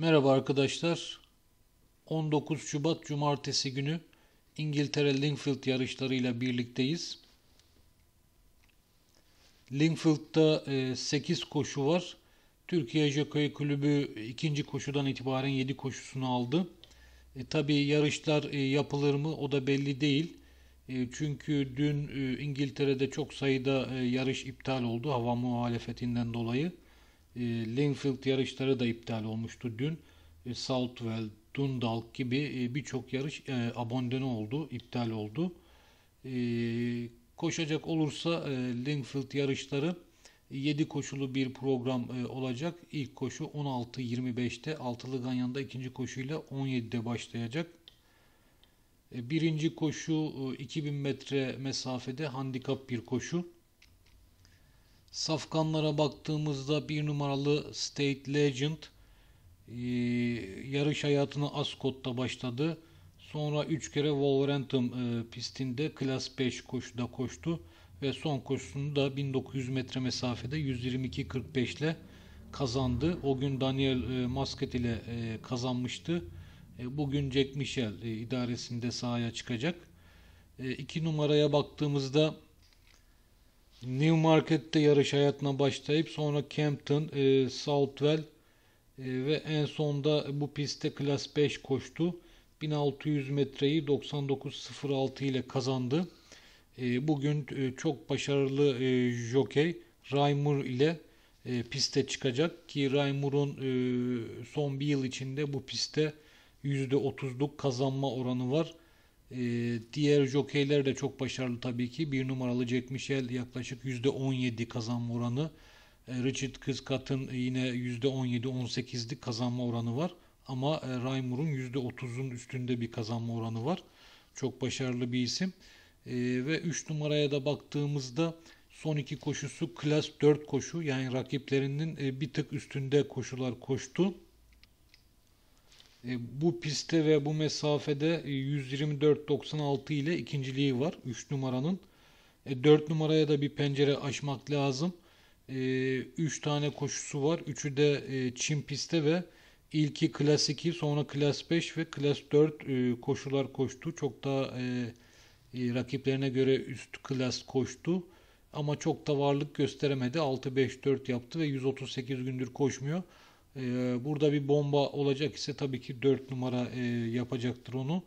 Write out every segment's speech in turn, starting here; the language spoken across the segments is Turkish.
Merhaba arkadaşlar. 19 Şubat Cumartesi günü İngiltere Lingfield yarışlarıyla birlikteyiz. Lingfield'da 8 e, koşu var. Türkiye Jockey Kulübü ikinci koşudan itibaren 7 koşusunu aldı. E, tabii yarışlar e, yapılır mı o da belli değil. E, çünkü dün e, İngiltere'de çok sayıda yarış iptal oldu hava muhalefetinden dolayı. E, Lingfield yarışları da iptal olmuştu dün. E, Saltwell, Dundalk gibi e, birçok yarış abandone oldu, iptal oldu. Koşacak olursa Lingfield yarışları 7 koşulu bir program olacak. İlk koşu 16-25'te, Altılı Ganyan'da ikinci koşuyla 17'de başlayacak. Birinci koşu 2000 metre mesafede handikap bir koşu. Safkanlara baktığımızda bir numaralı State Legend e, yarış hayatını Ascot'ta başladı. Sonra 3 kere Wolverhampton e, pistinde Klas 5 koşuda koştu ve son koşusunu da 1900 metre mesafede 122.45 ile kazandı. O gün Daniel e, Musket ile e, kazanmıştı. bugün Jack Michel idaresinde sahaya çıkacak. 2 numaraya baktığımızda Newmarket'te yarış hayatına başlayıp sonra Campton, e, Southwell e, ve en sonda bu pistte Class 5 koştu. 1600 metreyi 99.06 ile kazandı. E, bugün e, çok başarılı e, jockey Raymur ile e, piste çıkacak ki Raymur'un e, son bir yıl içinde bu pistte %30'luk kazanma oranı var. Ee, diğer jokeyler de çok başarılı tabii ki. Bir numaralı Jack Michel yaklaşık %17 kazanma oranı. Ee, Richard Kızkat'ın yine %17-18'lik kazanma oranı var. Ama e, Raymur'un %30'un üstünde bir kazanma oranı var. Çok başarılı bir isim. Ee, ve 3 numaraya da baktığımızda son iki koşusu klas 4 koşu. Yani rakiplerinin e, bir tık üstünde koşular koştu. E, bu pistte ve bu mesafede 124.96 e, ile ikinciliği var 3 numaranın. 4 e, numaraya da bir pencere açmak lazım. 3 tane koşusu var. Üçü de Çin pistte ve ilki klas 2 sonra klas 5 ve klas 4 koşular koştu. Çok da rakiplerine göre üst klas koştu. Ama çok da varlık gösteremedi. 6-5-4 yaptı ve 138 gündür koşmuyor. Ee, burada bir bomba olacak ise tabii ki 4 numara e, yapacaktır onu.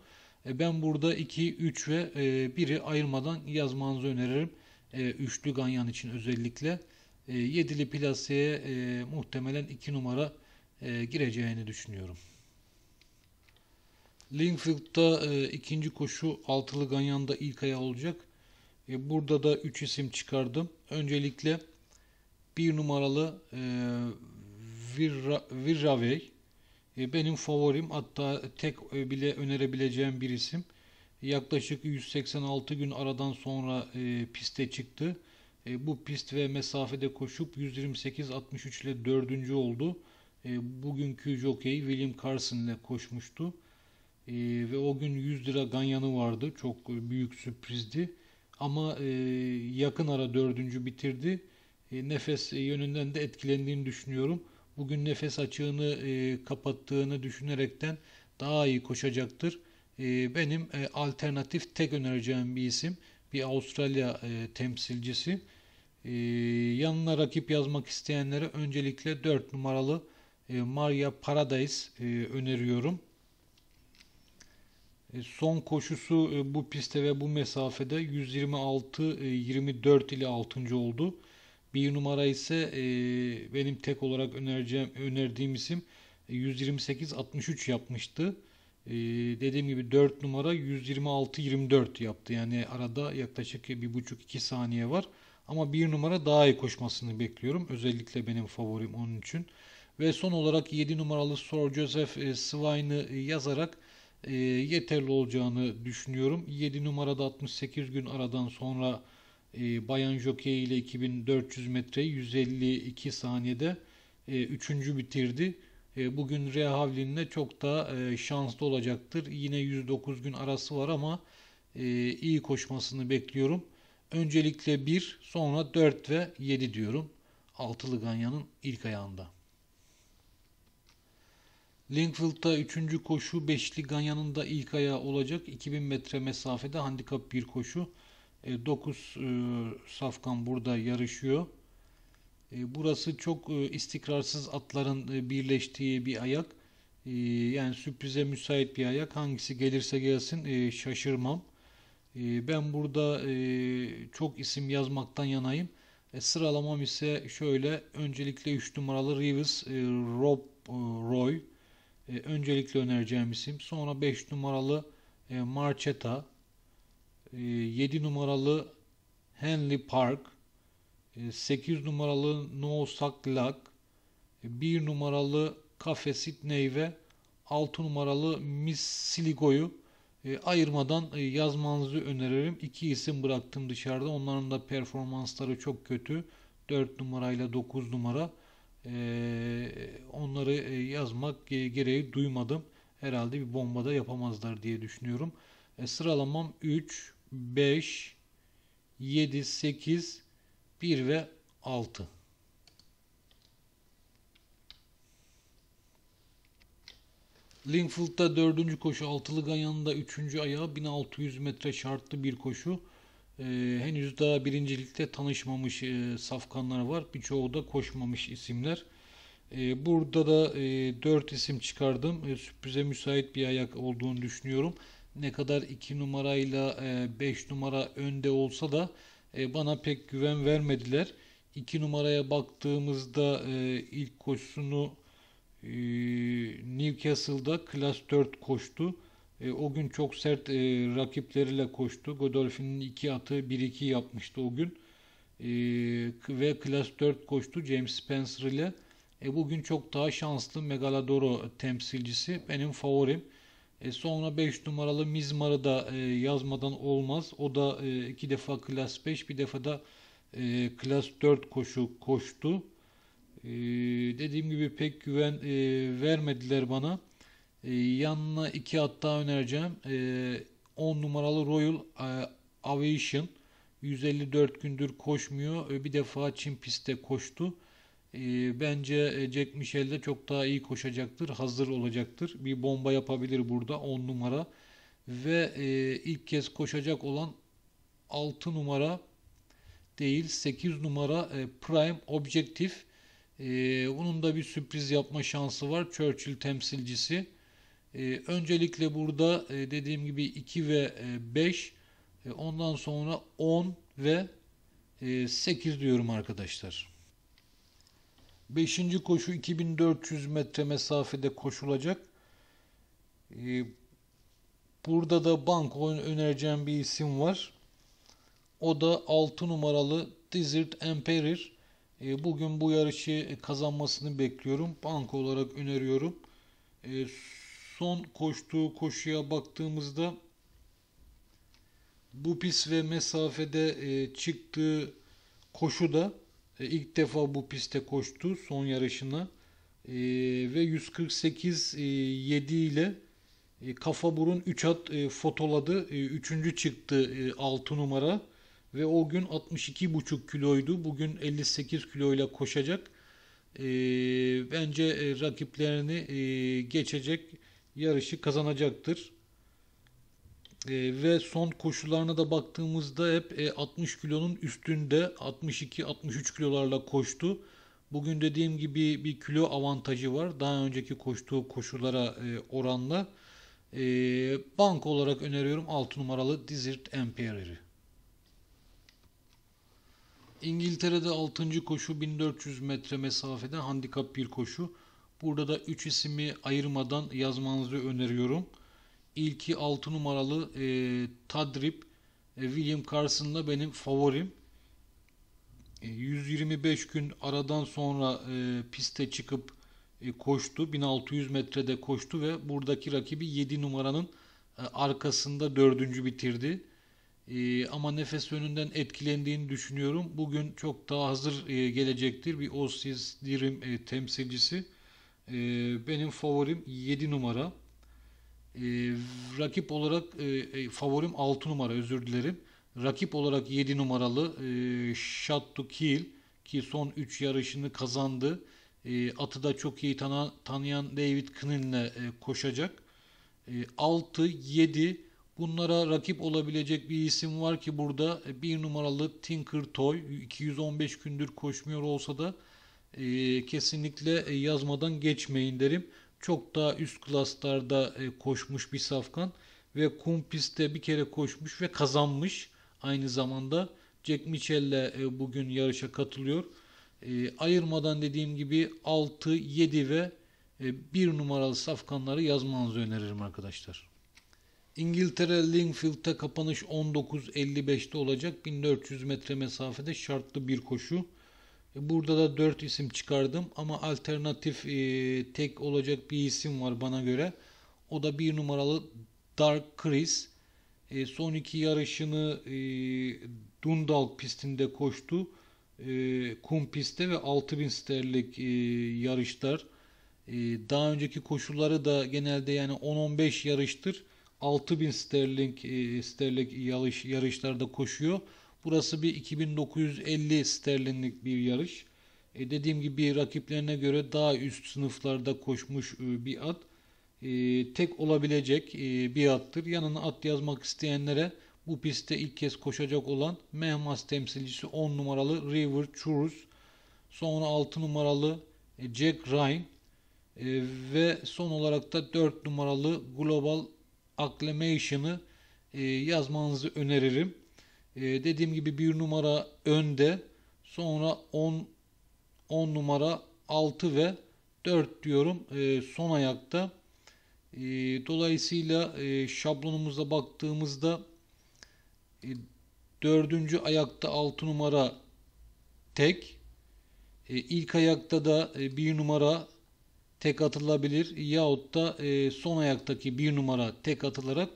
E, ben burada 2, 3 ve 1'i e, ayırmadan yazmanızı öneririm. Üçlü ganyan için özellikle. Yedili plaseye muhtemelen 2 numara gireceğini düşünüyorum. Linfield'da ikinci koşu altılı ganyanda ilk ayağı olacak. burada da 3 isim çıkardım. Öncelikle 1 numaralı Virra, Virravey e, benim favorim hatta tek e, bile önerebileceğim bir isim. Yaklaşık 186 gün aradan sonra e, piste çıktı. bu pist ve mesafede koşup 128-63 ile 4. oldu. E, bugünkü jockey William Carson ile koşmuştu. ve o gün 100 lira ganyanı vardı. Çok büyük sürprizdi. Ama yakın ara 4. bitirdi. nefes yönünden de etkilendiğini düşünüyorum bugün nefes açığını e, kapattığını düşünerekten daha iyi koşacaktır. E, benim e, alternatif tek önereceğim bir isim. Bir Avustralya e, temsilcisi. E, yanına rakip yazmak isteyenlere öncelikle 4 numaralı e, Maria Paradise e, öneriyorum. E, son koşusu e, bu piste ve bu mesafede 126-24 e, ile 6. oldu. Bir numara ise e, benim tek olarak önereceğim, önerdiğim isim 128-63 e, yapmıştı. E, dediğim gibi 4 numara 126-24 yaptı. Yani arada yaklaşık 1,5-2 saniye var. Ama bir numara daha iyi koşmasını bekliyorum. Özellikle benim favorim onun için. Ve son olarak 7 numaralı Sor Joseph e, Swine'ı e, yazarak e, yeterli olacağını düşünüyorum. 7 numarada 68 gün aradan sonra e, ee, Bayan Jockey ile 2400 metreyi 152 saniyede e, üçüncü bitirdi. E, bugün Rehavlin'le çok da e, şanslı olacaktır. Yine 109 gün arası var ama e, iyi koşmasını bekliyorum. Öncelikle 1, sonra 4 ve 7 diyorum. Altılı Ganya'nın ilk ayağında. Linkfield'da 3. koşu Beşli Ganya'nın da ilk ayağı olacak. 2000 metre mesafede handikap bir koşu. E, 9 e, safkan burada yarışıyor. E, burası çok e, istikrarsız atların birleştiği bir ayak. yani sürprize müsait bir ayak. Hangisi gelirse gelsin şaşırmam. ben burada çok isim yazmaktan yanayım. sıralamam ise şöyle. Öncelikle 3 numaralı Reeves, Rob Roy. öncelikle önereceğim isim. Sonra 5 numaralı e, Marchetta. 7 ee, numaralı Henley Park, 8 e, numaralı No Nosak Luck, 1 e, numaralı Cafe Sydney ve 6 numaralı Miss Siligo'yu e, ayırmadan yazmanızı öneririm. İki isim bıraktım dışarıda. Onların da performansları çok kötü. 4 numarayla 9 numara. Onları yazmak gereği duymadım. Herhalde bir bombada yapamazlar diye düşünüyorum. sıralamam 3, 5, 7, 8, 1 ve 6. Lingfield'da dördüncü koşu, altılı ganyanında üçüncü ayağı 1600 metre şartlı bir koşu. Ee, henüz daha birincilikte tanışmamış e, safkanlar var. Birçoğu da koşmamış isimler. Ee, burada da e, 4 isim çıkardım. E, sürprize müsait bir ayak olduğunu düşünüyorum ne kadar 2 numarayla 5 e, numara önde olsa da e, bana pek güven vermediler. 2 numaraya baktığımızda e, ilk koşusunu Newcastle'da Class 4 koştu. O gün çok sert rakipleriyle koştu. Godolphin'in iki atı 1-2 yapmıştı o gün. Ve Class 4 koştu James Spencer ile. E bugün çok daha şanslı Megalodoro temsilcisi benim favorim. E, sonra 5 numaralı Mizmar'ı da e, yazmadan olmaz. O da 2 e, iki defa klas 5 bir defa da e, klas 4 koşu koştu. E, dediğim gibi pek güven e, vermediler bana. E, yanına 2 at daha önereceğim. 10 e, numaralı Royal e, Aviation. 154 gündür koşmuyor. E, bir defa Çin pistte koştu. Ee, bence e, Jack Michel de çok daha iyi koşacaktır. Hazır olacaktır. Bir bomba yapabilir burada 10 numara. Ve e, ilk kez koşacak olan 6 numara değil 8 numara e, Prime Objektif. Bunun da bir sürpriz yapma şansı var. Churchill temsilcisi. Öncelikle burada dediğim gibi 2 ve 5 ondan sonra 10 ve 8 diyorum arkadaşlar. Beşinci koşu 2400 metre mesafede koşulacak. Ee, burada da banko önereceğim bir isim var. O da 6 numaralı Desert Emperor. Ee, bugün bu yarışı kazanmasını bekliyorum. Banko olarak öneriyorum. Ee, son koştuğu koşuya baktığımızda bu pis ve mesafede e, çıktığı koşu da e, ilk defa bu piste koştu son yarışını e, ve 148 7 e, ile kafa burun 3 at fotoladı. 3. üçüncü çıktı e, 6 numara ve o gün 62,5 kiloydu. Bugün 58 kilo ile koşacak. bence rakiplerini geçecek yarışı kazanacaktır. E, ve son koşularına da baktığımızda hep e, 60 kilonun üstünde 62-63 kilolarla koştu. Bugün dediğim gibi bir kilo avantajı var. Daha önceki koştuğu koşulara e, oranla. E, bank olarak öneriyorum 6 numaralı Desert Empire'i. İngiltere'de 6. koşu 1400 metre mesafede handikap bir koşu. Burada da 3 isimi ayırmadan yazmanızı öneriyorum. İlki 6 numaralı e, Tadrip e, William Carson'la benim favorim. E, 125 gün aradan sonra e, piste çıkıp e, koştu. 1600 metrede koştu ve buradaki rakibi 7 numaranın e, arkasında dördüncü bitirdi. E, ama nefes önünden etkilendiğini düşünüyorum. Bugün çok daha hazır e, gelecektir. Bir Ossiz Dirim e, temsilcisi. E, benim favorim 7 numara. E, rakip olarak e, e favorim 6 numara özür dilerim. Rakip olarak 7 numaralı e, Shot to Kill ki son 3 yarışını kazandı. E, atı da çok iyi tana, tanıyan David Knin'le e, koşacak. E, 6, 7 bunlara rakip olabilecek bir isim var ki burada e, 1 numaralı Tinker Toy 215 gündür koşmuyor olsa da e, kesinlikle e, yazmadan geçmeyin derim çok daha üst klaslarda e, koşmuş bir Safkan ve kum pistte bir kere koşmuş ve kazanmış. Aynı zamanda Jack Mitchell'le e, bugün yarışa katılıyor. E, ayırmadan dediğim gibi 6, 7 ve 1 numaralı safkanları yazmanızı öneririm arkadaşlar. İngiltere Lingfield'te kapanış 19.55'te olacak. 1400 metre mesafede şartlı bir koşu. E, burada da 4 isim çıkardım ama alternatif e, tek olacak bir isim var bana göre. O da 1 numaralı Dark Chris. E, son iki yarışını e, Dundalk pistinde koştu. E, kum pistte ve 6000 sterlik e, yarışlar. E, daha önceki koşulları da genelde yani 10-15 yarıştır. 6000 sterling e, sterlik yarış, yarışlarda koşuyor. Burası bir 2950 sterlinlik bir yarış. E dediğim gibi rakiplerine göre daha üst sınıflarda koşmuş e, bir at. E, tek olabilecek e, bir attır. Yanına at yazmak isteyenlere bu pistte ilk kez koşacak olan Mehmas temsilcisi 10 numaralı River Churus. Sonra 6 numaralı e, Jack Ryan. E, ve son olarak da 4 numaralı Global Acclamation'ı e, yazmanızı öneririm. Ee, dediğim gibi bir numara önde. Sonra 10 10 numara 6 ve 4 diyorum e, son ayakta. E, dolayısıyla e, şablonumuza baktığımızda e, 4. ayakta 6 numara tek. E, ilk ayakta da e, numara tek atılabilir yahut da e, son ayaktaki 1 numara tek atılarak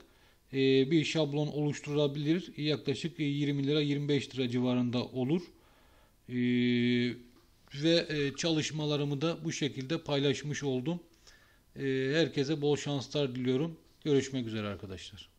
e, bir şablon oluşturabilir. Yaklaşık 20 e, lira 25 lira civarında olur. E, ve çalışmalarımı da bu şekilde paylaşmış oldum. Herkese bol şanslar diliyorum. Görüşmek üzere arkadaşlar.